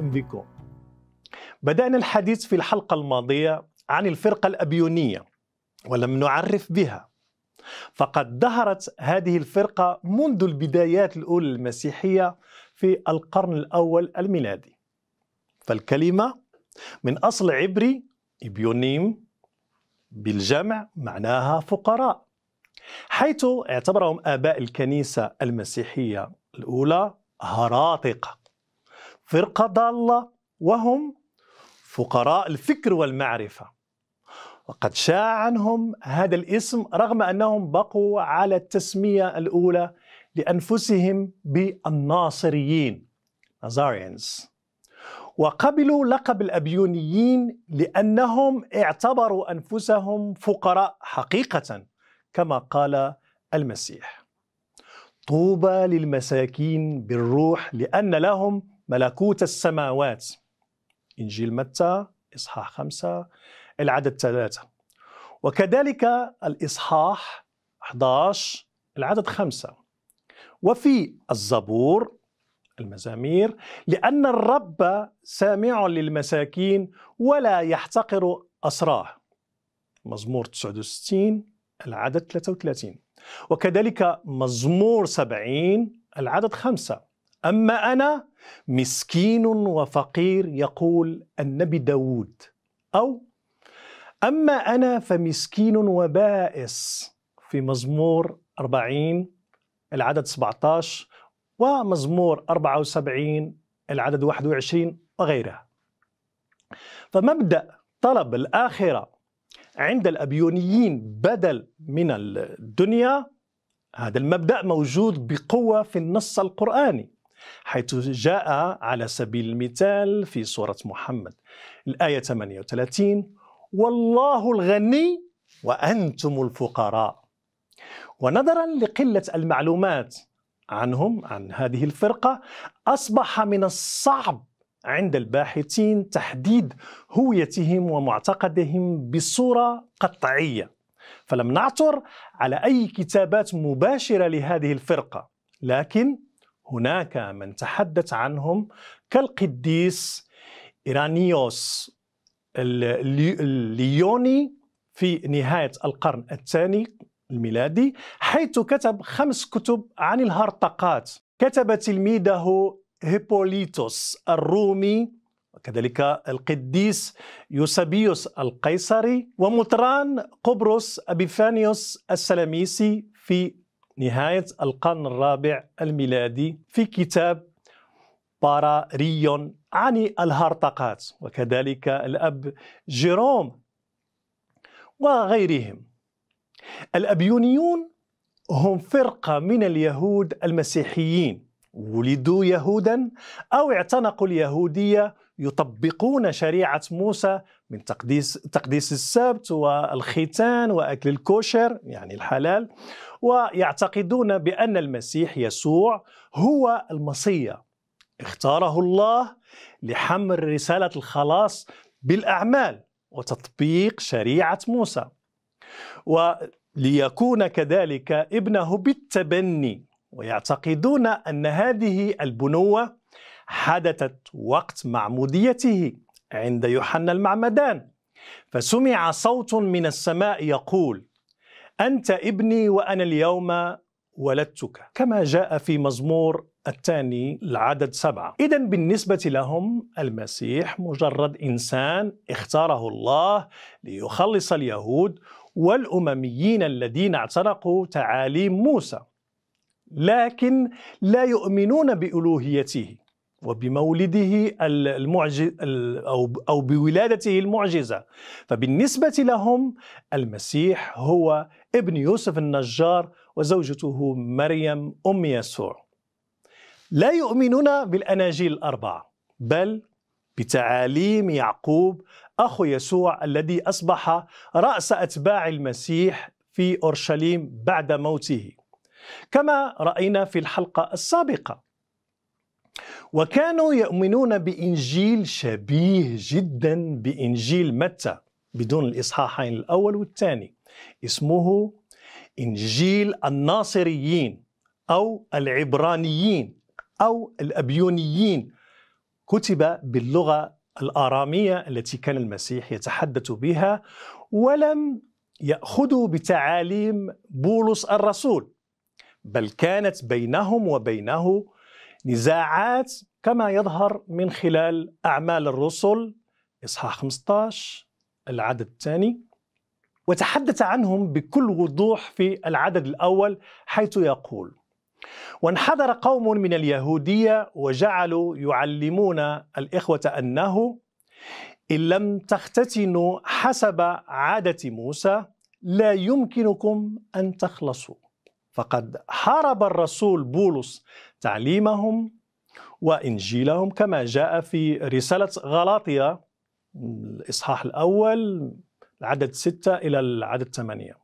بكم بدأنا الحديث في الحلقة الماضية عن الفرقة الأبيونية ولم نعرف بها فقد ظهرت هذه الفرقة منذ البدايات الأولى المسيحية في القرن الأول الميلادي فالكلمة من أصل عبري إبيونيم بالجمع معناها فقراء حيث اعتبرهم آباء الكنيسة المسيحية الأولى هراطقة فرقة ضالة وهم فقراء الفكر والمعرفة وقد شاع عنهم هذا الاسم رغم أنهم بقوا على التسمية الأولى لأنفسهم بالناصريين نازاريانز وقبلوا لقب الأبيونيين لأنهم اعتبروا أنفسهم فقراء حقيقة كما قال المسيح طوبى للمساكين بالروح لأن لهم ملكوت السماوات إنجيل متى إصحاح خمسة العدد ثلاثة وكذلك الإصحاح 11 العدد خمسة وفي الزبور المزامير لأن الرب سامع للمساكين ولا يحتقر أسراه مزمور 69 العدد 33 وكذلك مزمور 70 العدد 5 أما أنا مسكين وفقير يقول النبي داود أو أما أنا فمسكين وبائس في مزمور 40 العدد 17 ومزمور 74 العدد 21 وغيرها فمبدأ طلب الآخرة عند الأبيونيين بدل من الدنيا هذا المبدأ موجود بقوة في النص القرآني حيث جاء على سبيل المثال في سورة محمد الآية 38 والله الغني وأنتم الفقراء ونظرا لقلة المعلومات عنهم عن هذه الفرقة أصبح من الصعب عند الباحثين تحديد هويتهم ومعتقدهم بصورة قطعية فلم نعثر على أي كتابات مباشرة لهذه الفرقة لكن هناك من تحدث عنهم كالقديس إيرانيوس الليوني في نهاية القرن الثاني الميلادي حيث كتب خمس كتب عن الهرطقات كتب تلميذه هيبوليتوس الرومي وكذلك القديس يوسبيوس القيصري ومطران قبرص أبيفانيوس السلاميسي في نهاية القرن الرابع الميلادي في كتاب باراريون عن الهرطقات وكذلك الأب جيروم وغيرهم الأبيونيون هم فرقة من اليهود المسيحيين ولدوا يهودا أو اعتنقوا اليهودية يطبقون شريعة موسى من تقديس, تقديس السبت والختان وأكل الكوشر يعني الحلال ويعتقدون بأن المسيح يسوع هو المصية اختاره الله لحمل رسالة الخلاص بالأعمال وتطبيق شريعة موسى وليكون كذلك ابنه بالتبني ويعتقدون أن هذه البنوة حدثت وقت معموديته عند يوحنا المعمدان فسمع صوت من السماء يقول أنت ابني وأنا اليوم ولدتك كما جاء في مزمور الثاني العدد سبعة إذا بالنسبة لهم المسيح مجرد إنسان اختاره الله ليخلص اليهود والأمميين الذين اعتنقوا تعاليم موسى لكن لا يؤمنون بألوهيته وبمولده المعجز أو أو بولادته المعجزة فبالنسبة لهم المسيح هو ابن يوسف النجار وزوجته مريم أم يسوع لا يؤمنون بالأناجيل الأربعة بل بتعاليم يعقوب أخو يسوع الذي أصبح رأس أتباع المسيح في أورشليم بعد موته كما رأينا في الحلقة السابقة وكانوا يؤمنون بإنجيل شبيه جدا بإنجيل متى بدون الإصحاحين الأول والثاني اسمه إنجيل الناصريين أو العبرانيين أو الأبيونيين كتب باللغة الآرامية التي كان المسيح يتحدث بها ولم يأخذوا بتعاليم بولس الرسول بل كانت بينهم وبينه نزاعات كما يظهر من خلال أعمال الرسل إصحاح 15 العدد الثاني وتحدث عنهم بكل وضوح في العدد الأول حيث يقول وانحدر قوم من اليهودية وجعلوا يعلمون الإخوة أنه إن لم تختتنوا حسب عادة موسى لا يمكنكم أن تخلصوا فقد حارب الرسول بولس تعليمهم وانجيلهم كما جاء في رساله غلاطيا الاصحاح الاول العدد سته الى العدد ثمانيه.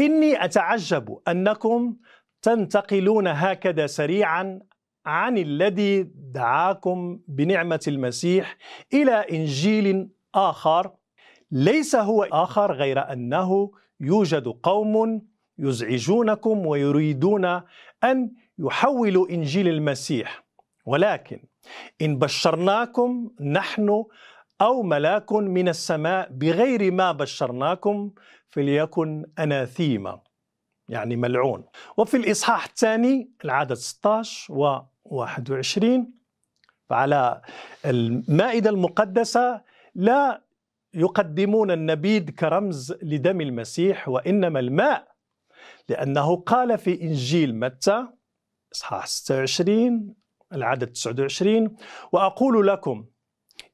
اني اتعجب انكم تنتقلون هكذا سريعا عن الذي دعاكم بنعمه المسيح الى انجيل اخر ليس هو اخر غير انه يوجد قوم يزعجونكم ويريدون أن يحولوا إنجيل المسيح ولكن إن بشرناكم نحن أو ملاك من السماء بغير ما بشرناكم فليكن أناثيما يعني ملعون وفي الإصحاح الثاني العدد 16 و 21 فعلى المائدة المقدسة لا يقدمون النبيذ كرمز لدم المسيح وإنما الماء لأنه قال في إنجيل متى إصحاح 26 العدد 29 وأقول لكم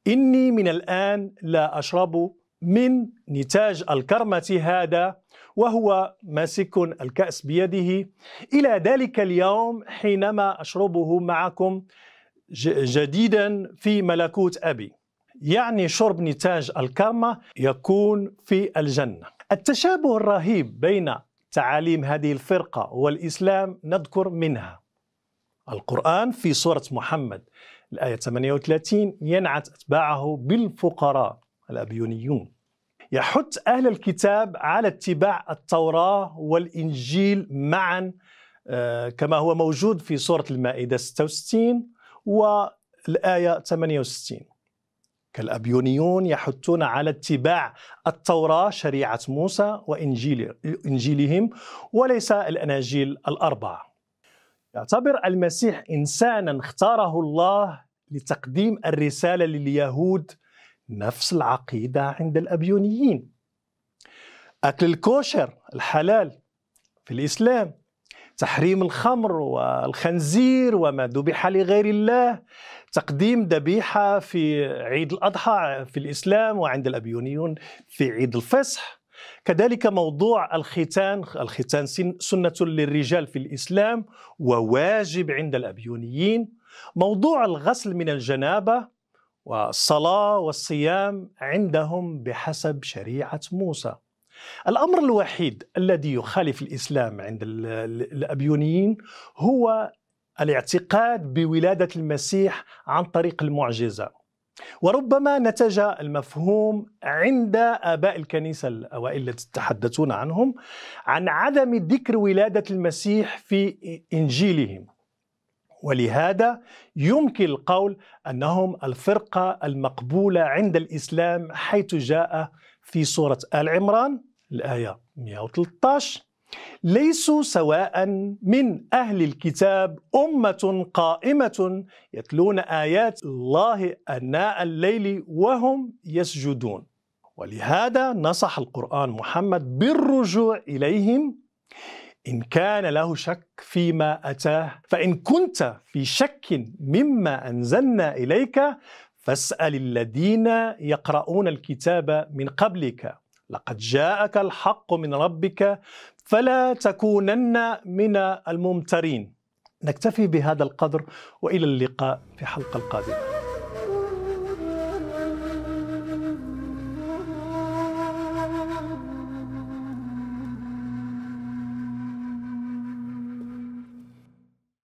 إني من الآن لا أشرب من نتاج الكرمة هذا وهو ماسك الكأس بيده إلى ذلك اليوم حينما أشربه معكم جديدا في ملكوت أبي يعني شرب نتاج الكرمة يكون في الجنة التشابه الرهيب بين تعاليم هذه الفرقة والإسلام نذكر منها القرآن في سورة محمد الآية 38 ينعت أتباعه بالفقراء الأبيونيون يحث أهل الكتاب على اتباع التوراة والإنجيل معا آه، كما هو موجود في سورة المائدة 66 والآية 68 كالابيونيون يحثون على اتباع التوراه شريعه موسى وانجيلهم وليس الاناجيل الاربعه. يعتبر المسيح انسانا اختاره الله لتقديم الرساله لليهود نفس العقيده عند الابيونيين. اكل الكوشر الحلال في الاسلام تحريم الخمر والخنزير وما ذبح لغير الله تقديم ذبيحة في عيد الأضحى في الإسلام وعند الأبيونيون في عيد الفصح كذلك موضوع الختان الختان سنة للرجال في الإسلام وواجب عند الأبيونيين موضوع الغسل من الجنابة والصلاة والصيام عندهم بحسب شريعة موسى الأمر الوحيد الذي يخالف الإسلام عند الأبيونيين هو الاعتقاد بولادة المسيح عن طريق المعجزة وربما نتج المفهوم عند آباء الكنيسة الأوائل التي تحدثون عنهم عن عدم ذكر ولادة المسيح في إنجيلهم ولهذا يمكن القول أنهم الفرقة المقبولة عند الإسلام حيث جاء في سورة آل عمران الآية 113 ليسوا سواء من أهل الكتاب أمة قائمة يتلون آيات الله أناء الليل وهم يسجدون ولهذا نصح القرآن محمد بالرجوع إليهم إن كان له شك فيما أتاه فإن كنت في شك مما أنزلنا إليك فاسأل الذين يقرؤون الكتاب من قبلك لقد جاءك الحق من ربك فلا تكونن من الممترين نكتفي بهذا القدر والى اللقاء في حلقه القادمه